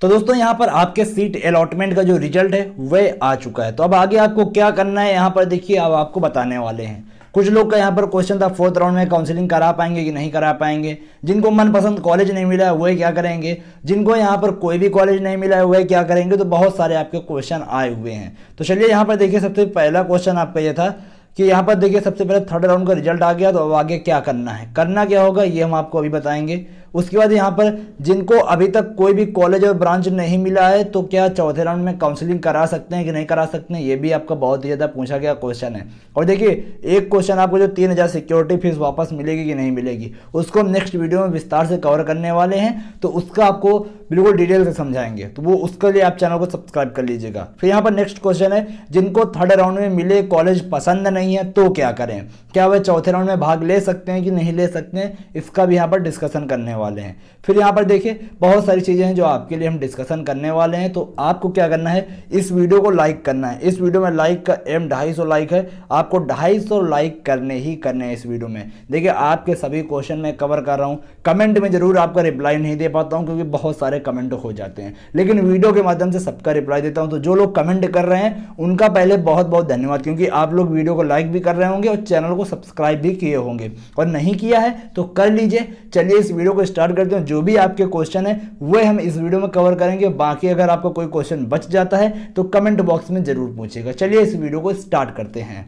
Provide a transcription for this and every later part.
तो दोस्तों यहाँ पर आपके सीट अलॉटमेंट का जो रिजल्ट है वह आ चुका है तो अब आगे आपको क्या करना है यहाँ पर देखिए अब आपको बताने वाले हैं कुछ लोग का यहाँ पर क्वेश्चन था फोर्थ राउंड में काउंसलिंग करा पाएंगे कि नहीं करा पाएंगे जिनको मनपसंद कॉलेज नहीं मिला है वह क्या करेंगे जिनको यहाँ पर कोई भी कॉलेज नहीं मिला है वह क्या करेंगे तो बहुत सारे आपके क्वेश्चन आए हुए हैं तो चलिए यहाँ पर देखिए सबसे पहला क्वेश्चन आपका यह था कि यहाँ पर देखिए सबसे पहले थर्ड राउंड का रिजल्ट आ गया तो अब आगे क्या करना है करना क्या होगा ये हम आपको अभी बताएंगे उसके बाद यहाँ पर जिनको अभी तक कोई भी कॉलेज और ब्रांच नहीं मिला है तो क्या चौथे राउंड में काउंसलिंग करा सकते हैं कि नहीं करा सकते हैं ये भी आपका बहुत ही ज़्यादा पूछा गया क्वेश्चन है और देखिए एक क्वेश्चन आपको जो तीन हज़ार सिक्योरिटी फीस वापस मिलेगी कि नहीं मिलेगी उसको हम नेक्स्ट वीडियो में विस्तार से कवर करने वाले हैं तो उसका आपको बिल्कुल डिटेल से समझाएंगे तो वो उसके लिए आप चैनल को सब्सक्राइब कर लीजिएगा फिर यहाँ पर नेक्स्ट क्वेश्चन है जिनको थर्ड राउंड में मिले कॉलेज पसंद नहीं है तो क्या करें क्या वह चौथे राउंड में भाग ले सकते हैं कि नहीं ले सकते हैं इसका भी यहाँ पर डिस्कशन करने वाले हैं फिर यहाँ पर देखिए बहुत सारी चीज़ें हैं जो आपके लिए हम डिस्कशन करने वाले हैं तो आपको क्या करना है इस वीडियो को लाइक करना है इस वीडियो में लाइक का एम ढाई लाइक है आपको ढाई लाइक करने ही करने हैं इस वीडियो में देखिए आपके सभी क्वेश्चन मैं कवर कर रहा हूँ कमेंट में ज़रूर आपका रिप्लाई नहीं दे पाता हूँ क्योंकि बहुत सारे कमेंट हो जाते हैं लेकिन वीडियो के माध्यम से सबका रिप्लाई देता हूँ तो जो लोग कमेंट कर रहे हैं उनका पहले बहुत बहुत धन्यवाद क्योंकि आप लोग वीडियो को लाइक भी कर रहे होंगे और चैनल को सब्सक्राइब भी किए होंगे और नहीं किया है तो कर लीजिए चलिए इस वीडियो को स्टार्ट करते हैं जो भी आपके क्वेश्चन है वह हम इस वीडियो में कवर करेंगे बाकी अगर आपका कोई क्वेश्चन बच जाता है तो कमेंट बॉक्स में जरूर पूछेगा चलिए इस वीडियो को स्टार्ट करते हैं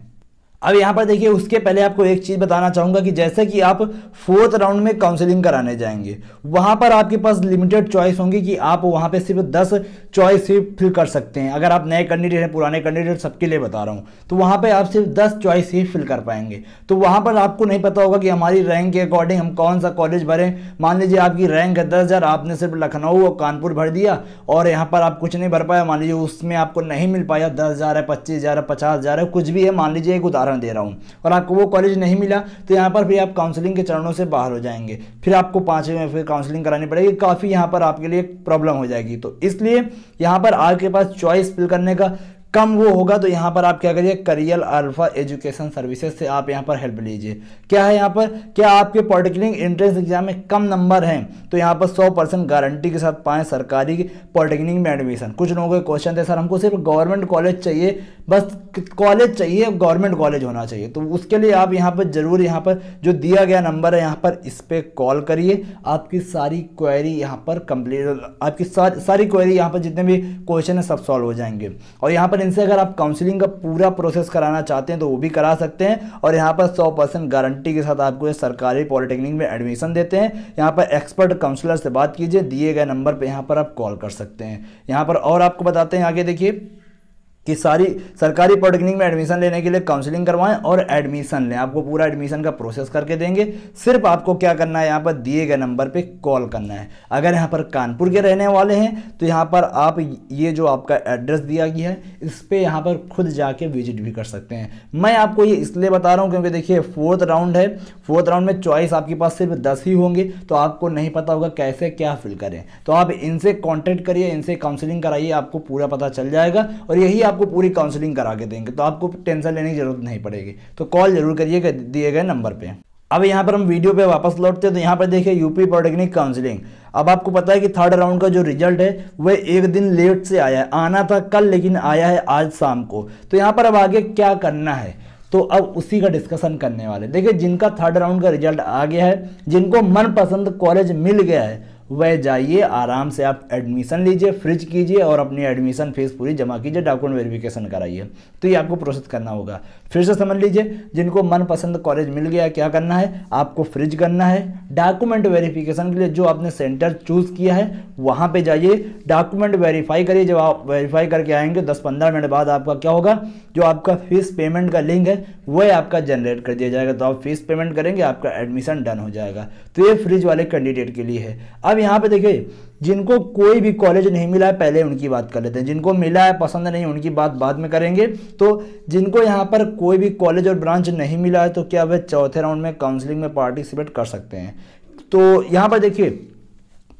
अब यहाँ पर देखिए उसके पहले आपको एक चीज़ बताना चाहूँगा कि जैसे कि आप फोर्थ राउंड में काउंसलिंग कराने जाएंगे वहाँ पर आपके पास लिमिटेड चॉइस होंगी कि आप वहाँ पे सिर्फ दस चॉइस ही फिल कर सकते हैं अगर आप नए कैंडिडेट हैं पुराने कैंडिडेट सबके लिए बता रहा हूँ तो वहाँ पे आप सिर्फ दस चॉइस ही फिल कर पाएंगे तो वहाँ पर आपको नहीं पता होगा कि हमारी रैंक के अकॉर्डिंग हम कौन सा कॉलेज भरें मान लीजिए आपकी रैंक है दस आपने सिर्फ लखनऊ और कानपुर भर दिया और यहाँ पर आप कुछ नहीं भर पाया मान लीजिए उसमें आपको नहीं मिल पाया दस है पच्चीस है पचास है कुछ भी है मान लीजिए एक उदाहरण उदाहरण दे रहा हूँ और आपको वो कॉलेज नहीं मिला तो यहाँ पर फिर आप काउंसलिंग के चरणों से बाहर हो जाएंगे फिर आपको पाँचवें में फिर काउंसलिंग करानी पड़ेगी काफ़ी यहाँ पर आपके लिए प्रॉब्लम हो जाएगी तो इसलिए यहाँ पर आपके पास चॉइस फिल करने का कम वो होगा तो यहाँ पर आप क्या करिए करियर अल्फा एजुकेशन सर्विसेज से आप यहाँ पर हेल्प लीजिए क्या है यहाँ पर क्या आपके पॉलिटेक्निक एंट्रेंस एग्जाम में कम नंबर हैं तो यहाँ पर 100 परसेंट गारंटी के साथ पाएँ सरकारी पॉलिटेक्निक में एडमिशन कुछ लोगों के क्वेश्चन थे सर हमको सिर्फ गवर्नमेंट कॉलेज चाहिए बस कॉलेज चाहिए गवर्नमेंट कॉलेज होना चाहिए तो उसके लिए आप यहाँ पर ज़रूर यहाँ पर जो दिया गया नंबर है यहाँ पर इस पर कॉल करिए आपकी सारी क्वेरी यहाँ पर कंप्लीट आपकी सारी क्वेरी यहाँ पर जितने भी क्वेश्चन है सब सॉल्व हो जाएंगे और यहाँ पर पर इनसे अगर आप काउंसलिंग का पूरा प्रोसेस कराना चाहते हैं तो वो भी करा सकते हैं और यहाँ पर सौ परसेंट गारंटी के साथ आपको सरकारी पॉलिटेक्निक में एडमिशन देते हैं यहाँ पर एक्सपर्ट काउंसलर से बात कीजिए दिए गए नंबर पर यहाँ पर आप कॉल कर सकते हैं यहाँ पर और आपको बताते हैं आगे देखिए कि सारी सरकारी पॉलिटेक्निक में एडमिशन लेने के लिए काउंसलिंग करवाएं और एडमिशन लें आपको पूरा एडमिशन का प्रोसेस करके देंगे सिर्फ आपको क्या करना है यहाँ पर दिए गए नंबर पे कॉल करना है अगर यहाँ पर कानपुर के रहने वाले हैं तो यहाँ पर आप ये जो आपका एड्रेस दिया गया है इस पर यहाँ पर खुद जाके विजिट भी कर सकते हैं मैं आपको ये इसलिए बता रहा हूँ क्योंकि देखिए फोर्थ राउंड है फोर्थ राउंड में चॉइस आपके पास सिर्फ दस ही होंगे तो आपको नहीं पता होगा कैसे क्या फिल करें तो आप इनसे कॉन्टेक्ट करिए इनसे काउंसलिंग कराइए आपको पूरा पता चल जाएगा और यही आप आपको पूरी काउंसलिंग करा के देंगे तो आपको टेंशन लेने की ज़रूरत नहीं पड़ेगी तो कॉल जरूर करिएगा दिए गए नंबर पर अब यहाँ पर हम वीडियो पे वापस लौटते हैं तो यहाँ पर देखिए यूपी पॉलिटेक्निक काउंसलिंग अब आपको पता है कि थर्ड राउंड का जो रिजल्ट है वह एक दिन लेट से आया है आना था कल लेकिन आया है आज शाम को तो यहाँ पर अब आगे क्या करना है तो अब उसी का डिस्कशन करने वाले देखिए जिनका थर्ड राउंड का रिजल्ट आ गया है जिनको मनपसंद कॉलेज मिल गया है वह जाइए आराम से आप एडमिशन लीजिए फ्रिज कीजिए और अपनी एडमिशन फीस पूरी जमा कीजिए डॉक्यूमेंट वेरिफिकेशन कराइए तो ये आपको प्रोसेस करना होगा फिर से समझ लीजिए जिनको मनपसंद कॉलेज मिल गया क्या करना है आपको फ्रिज करना है डॉक्यूमेंट वेरिफिकेशन के लिए जो आपने सेंटर चूज़ किया है वहाँ पर जाइए डॉक्यूमेंट वेरीफाई करिए जब आप वेरीफाई करके आएंगे दस पंद्रह मिनट बाद आपका क्या होगा जो आपका फीस पेमेंट का लिंक है वह आपका जनरेट कर दिया जाएगा तो आप फीस पेमेंट करेंगे आपका एडमिशन डन हो जाएगा तो ये फ्रिज वाले कैंडिडेट के लिए है अब यहाँ पे देखिए जिनको कोई भी कॉलेज नहीं मिला है पहले उनकी बात कर लेते हैं जिनको मिला है पसंद नहीं उनकी बात बाद में करेंगे तो जिनको यहाँ पर कोई भी कॉलेज और ब्रांच नहीं मिला है तो क्या वे चौथे राउंड में काउंसलिंग में पार्टिसिपेट कर सकते हैं तो यहाँ पर देखिए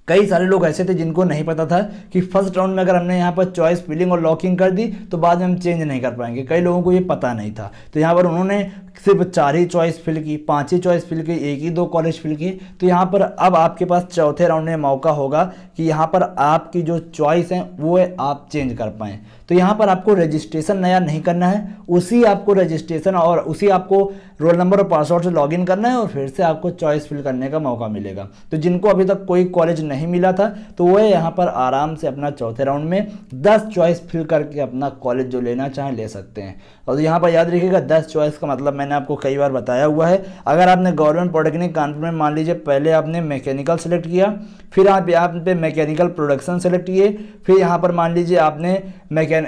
कई सारे लोग ऐसे थे जिनको नहीं पता था कि फर्स्ट राउंड में अगर हमने यहाँ पर चॉइस फिलिंग और लॉकिंग कर दी तो बाद में हम चेंज नहीं कर पाएंगे कई लोगों को ये पता नहीं था तो यहाँ पर उन्होंने सिर्फ चार ही चॉइस फिल की पाँच ही चॉइस फिल की एक ही दो कॉलेज फिल की तो यहाँ पर अब आपके पास चौथे राउंड में मौका होगा कि यहाँ पर आपकी जो चॉइस है वो है आप चेंज कर पाएँ तो यहाँ पर आपको रजिस्ट्रेशन नया नहीं करना है उसी आपको रजिस्ट्रेशन और उसी आपको रोल नंबर और पासवर्ड से लॉगिन करना है और फिर से आपको चॉइस फिल करने का मौका मिलेगा तो जिनको अभी तक कोई कॉलेज नहीं मिला था तो वह यहाँ पर आराम से अपना चौथे राउंड में दस चॉइस फिल करके अपना कॉलेज जो लेना चाहें ले सकते हैं और यहाँ पर याद रखिएगा दस चॉइस का मतलब मैंने मैंने आपको कई बार बताया हुआ है अगर आपने गवर्नमेंट पॉलिटेक्निक कानपुर में मान लीजिए पहले आपने मैकेनिकल सेलेक्ट किया फिर आप यहाँ पे मैकेनिकल प्रोडक्शन सेलेक्ट किए फिर यहाँ पर मान लीजिए आपने मैकेन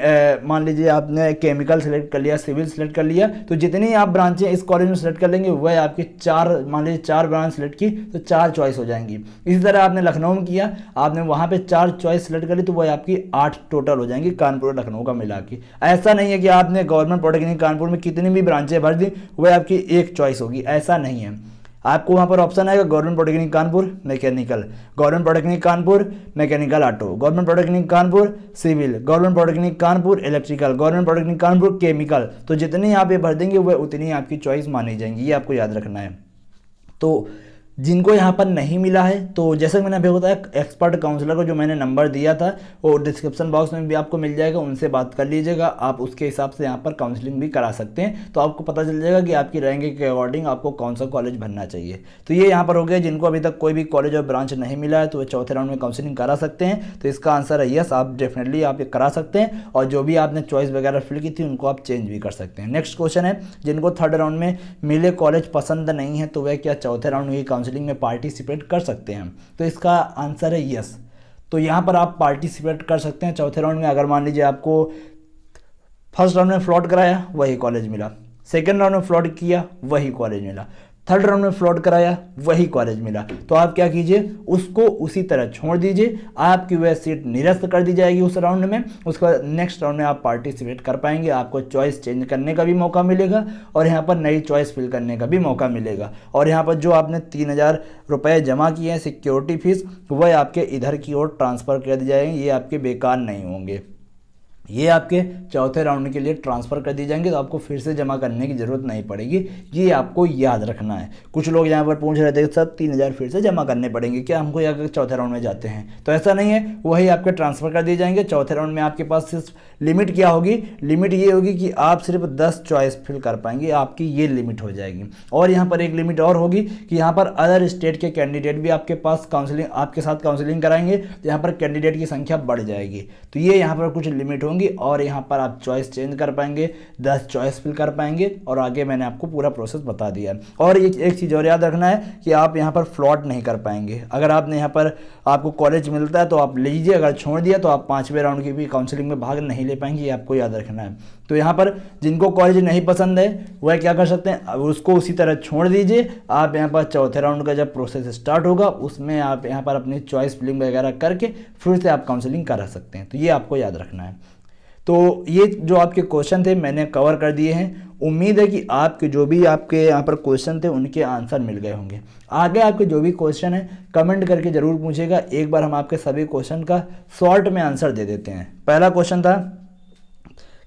मान लीजिए आपने केमिकल सेलेक्ट कर लिया सिविल सेलेक्ट कर लिया तो जितनी आप ब्रांचें इस कॉलेज में सेलेक्ट कर लेंगे वह आपकी चार मान लीजिए चार ब्रांच सेलेक्ट की तो चार चॉइस हो जाएंगी इसी तरह आपने लखनऊ में किया आपने वहाँ पर चार चॉइस सेलेक्ट कर ली तो वह आपकी आठ टोटल हो जाएंगी कानपुर और लखनऊ का मिला के ऐसा नहीं है कि आपने गवर्नमेंट पॉलिटेक्निक कानपुर में कितनी भी ब्रांचें भर दी वह आपकी एक चॉइस होगी ऐसा नहीं है आपको वहाँ पर ऑप्शन आएगा government polytechnic Kanpur mechanical government polytechnic Kanpur mechanical auto government polytechnic Kanpur civil government polytechnic Kanpur electrical government polytechnic Kanpur chemical तो जितनी आप ये भर देंगे वह उतनी आपकी चॉइस मानी जाएंगी ये आपको याद रखना है तो जिनको यहाँ पर नहीं मिला है तो जैसे मैंने अभी बताया एक्सपर्ट काउंसलर को जो मैंने नंबर दिया था वो डिस्क्रिप्शन बॉक्स में भी आपको मिल जाएगा उनसे बात कर लीजिएगा आप उसके हिसाब से यहाँ पर काउंसलिंग भी करा सकते हैं तो आपको पता चल जाएगा कि आपकी रैंक के अकॉर्डिंग आपको कौन सा कॉलेज भरना चाहिए तो ये यहाँ पर हो गया जिनको अभी तक कोई भी कॉलेज और ब्रांच नहीं मिला है तो वो चौथे राउंड में काउंसलिंग करा सकते हैं तो इसका आंसर है यस आप डेफिनेटली आप करा सकते हैं और जो भी आपने चॉइस वगैरह फिल की थी उनको आप चेंज भी कर सकते हैं नेक्स्ट क्वेश्चन है जिनको थर्ड राउंड में मिले कॉलेज पसंद नहीं है तो वह क्या चौथे राउंड में ही काउंसलिंग में पार्टिसिपेट कर सकते हैं तो इसका आंसर है यस तो यहाँ पर आप पार्टिसिपेट कर सकते हैं चौथे राउंड में अगर मान लीजिए आपको फर्स्ट राउंड में फ्लॉट कराया वही कॉलेज मिला सेकेंड राउंड में फ्लॉट किया वही कॉलेज मिला थर्ड राउंड में फ्लॉट कराया वही कॉलेज मिला तो आप क्या कीजिए उसको उसी तरह छोड़ दीजिए आपकी वह सीट निरस्त कर दी जाएगी उस राउंड में उसके बाद नेक्स्ट राउंड में आप पार्टिसिपेट कर पाएंगे आपको चॉइस चेंज करने का भी मौका मिलेगा और यहाँ पर नई चॉइस फिल करने का भी मौका मिलेगा और यहाँ पर जो आपने तीन हज़ार रुपये जमा किए हैं सिक्योरिटी फीस वह आपके इधर की ओर ट्रांसफ़र कर दी जाएंगे ये आपके बेकार नहीं होंगे ये आपके चौथे राउंड के लिए ट्रांसफ़र कर दिए जाएंगे तो आपको फिर से जमा करने की ज़रूरत नहीं पड़ेगी ये आपको याद रखना है कुछ लोग यहाँ पर पूछ रहे थे सर तीन हज़ार फिर से जमा करने पड़ेंगे क्या हमको यहाँ चौथे राउंड में जाते हैं तो ऐसा नहीं है वही आपके ट्रांसफ़र कर दिए जाएंगे चौथे राउंड में आपके पास सिर्फ लिमिट क्या होगी लिमिट ये होगी कि आप सिर्फ दस चॉइस फिल कर पाएंगे आपकी ये लिमिट हो जाएगी और यहाँ पर एक लिमिट और होगी कि यहाँ पर अदर स्टेट के कैंडिडेट भी आपके पास काउंसिलिंग आपके साथ काउंसिलिंग कराएंगे तो यहाँ पर कैंडिडेट की संख्या बढ़ जाएगी तो ये यहाँ पर कुछ लिमिट होंगी पाएंगे और यहाँ पर आप चॉइस चेंज कर पाएंगे दस चॉइस फिल कर पाएंगे और आगे मैंने आपको पूरा प्रोसेस बता दिया और ये एक चीज़ और याद रखना है कि आप यहाँ पर फ्लॉट नहीं कर पाएंगे अगर आपने यहाँ पर आपको कॉलेज मिलता है तो आप लीजिए अगर छोड़ दिया तो आप पाँचवें राउंड की भी काउंसिलिंग में भाग नहीं ले पाएंगे ये आपको याद रखना है तो यहाँ पर जिनको कॉलेज नहीं पसंद है वह क्या कर सकते हैं उसको उसी तरह छोड़ दीजिए आप यहाँ पर चौथे राउंड का जब प्रोसेस स्टार्ट होगा उसमें आप यहाँ पर अपनी चॉइस फिलिंग वगैरह करके फिर से आप काउंसलिंग करा सकते हैं तो ये आपको याद रखना है तो ये जो आपके क्वेश्चन थे मैंने कवर कर दिए हैं उम्मीद है कि आपके जो भी आपके यहाँ पर क्वेश्चन थे उनके आंसर मिल गए होंगे आगे आपके जो भी क्वेश्चन है कमेंट करके ज़रूर पूछेगा एक बार हम आपके सभी क्वेश्चन का शॉर्ट में आंसर दे देते हैं पहला क्वेश्चन था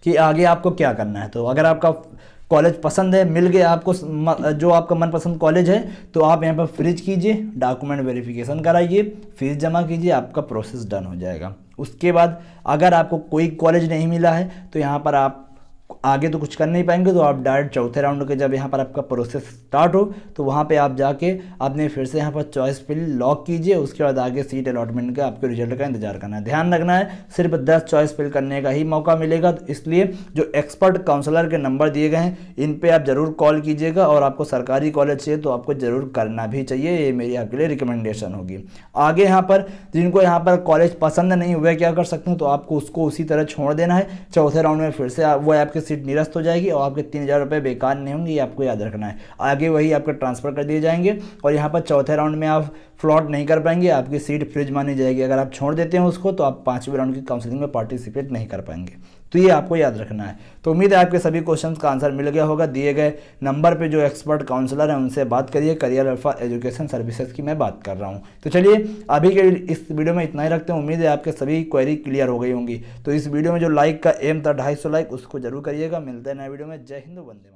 कि आगे आपको क्या करना है तो अगर आपका कॉलेज पसंद है मिल गया आपको जो आपका मनपसंद कॉलेज है तो आप यहाँ पर फ्रिज कीजिए डॉक्यूमेंट वेरिफिकेशन कराइए फीस जमा कीजिए आपका प्रोसेस डन हो जाएगा उसके बाद अगर आपको कोई कॉलेज नहीं मिला है तो यहाँ पर आप आगे तो कुछ कर नहीं पाएंगे तो आप डायरेक्ट चौथे राउंड के जब यहाँ पर आपका प्रोसेस स्टार्ट हो तो वहाँ पे आप जाके आपने फिर से यहाँ पर चॉइस फिल लॉक कीजिए उसके बाद आगे सीट अलॉटमेंट का आपके रिजल्ट का इंतजार करना है ध्यान रखना है सिर्फ दस चॉइस फिल करने का ही मौका मिलेगा तो इसलिए जो एक्सपर्ट काउंसलर के नंबर दिए गए हैं इन पर आप ज़रूर कॉल कीजिएगा और आपको सरकारी कॉलेज चाहिए तो आपको ज़रूर करना भी चाहिए ये मेरी आपके लिए रिकमेंडेशन होगी आगे यहाँ पर जिनको यहाँ पर कॉलेज पसंद नहीं हुआ क्या कर सकते हैं तो आपको उसको उसी तरह छोड़ देना है चौथे राउंड में फिर से वो आपके सीट निरस्त हो जाएगी और आपके तीन हज़ार रुपये बेकार नहीं होंगे ये आपको याद रखना है आगे वही आपके ट्रांसफ़र कर दिए जाएंगे और यहाँ पर चौथे राउंड में आप फ्लॉट नहीं कर पाएंगे आपकी सीट फ्रिज मानी जाएगी अगर आप छोड़ देते हैं उसको तो आप पाँचवें राउंड की काउंसिलिंग में पार्टिसिपेट नहीं कर पाएंगे तो ये आपको याद रखना है तो उम्मीद है आपके सभी क्वेश्चन का आंसर मिल गया होगा दिए गए नंबर पे जो एक्सपर्ट काउंसलर हैं उनसे बात करिए करियर अल्फा एजुकेशन सर्विसेज की मैं बात कर रहा हूँ तो चलिए अभी के इस वीडियो में इतना ही रखते हैं उम्मीद है आपके सभी क्वेरी क्लियर हो गई होंगी तो इस वीडियो में जो लाइक का एम था ढाई लाइक उसको जरूर करिएगा मिलते हैं नए वीडियो में जय हिंद वंदे